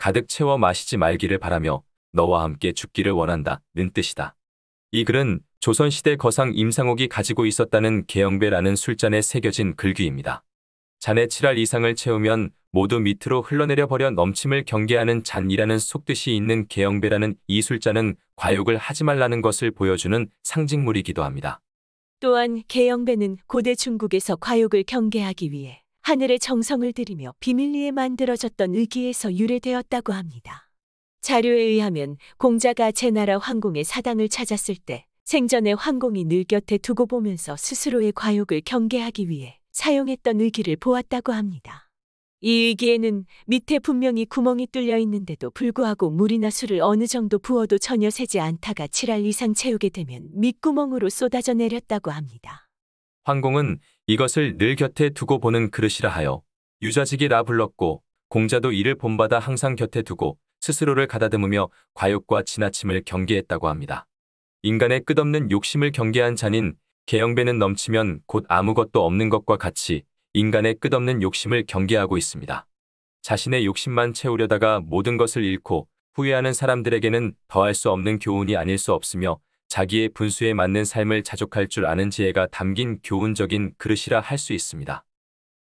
가득 채워 마시지 말기를 바라며 너와 함께 죽기를 원한다는 뜻이다. 이 글은 조선시대 거상 임상옥이 가지고 있었다는 개영배라는 술잔에 새겨진 글귀입니다. 잔에 7할 이상을 채우면 모두 밑으로 흘러내려 버려 넘침을 경계하는 잔이라는 속뜻이 있는 개영배라는 이 술잔은 과욕을 하지 말라는 것을 보여주는 상징물이기도 합니다. 또한 개영배는 고대 중국에서 과욕을 경계하기 위해 하늘의 정성을 들이며 비밀리에 만들어졌던 의기에서 유래되었다고 합니다. 자료에 의하면 공자가 제나라 황공의 사당을 찾았을 때 생전에 황공이 늘 곁에 두고 보면서 스스로의 과욕을 경계하기 위해 사용했던 의기를 보았다고 합니다. 이 의기에는 밑에 분명히 구멍이 뚫려 있는데도 불구하고 물이나 술을 어느 정도 부어도 전혀 새지 않다가 7할 이상 채우게 되면 밑구멍으로 쏟아져 내렸다고 합니다. 황공은 이것을 늘 곁에 두고 보는 그릇이라 하여 유자직이라 불렀고 공자도 이를 본받아 항상 곁에 두고 스스로를 가다듬으며 과욕과 지나침을 경계했다고 합니다. 인간의 끝없는 욕심을 경계한 자는 개영배는 넘치면 곧 아무것도 없는 것과 같이 인간의 끝없는 욕심을 경계하고 있습니다. 자신의 욕심만 채우려다가 모든 것을 잃고 후회하는 사람들에게는 더할 수 없는 교훈이 아닐 수 없으며 자기의 분수에 맞는 삶을 자족할 줄 아는 지혜가 담긴 교훈적인 그릇이라 할 수 있습니다.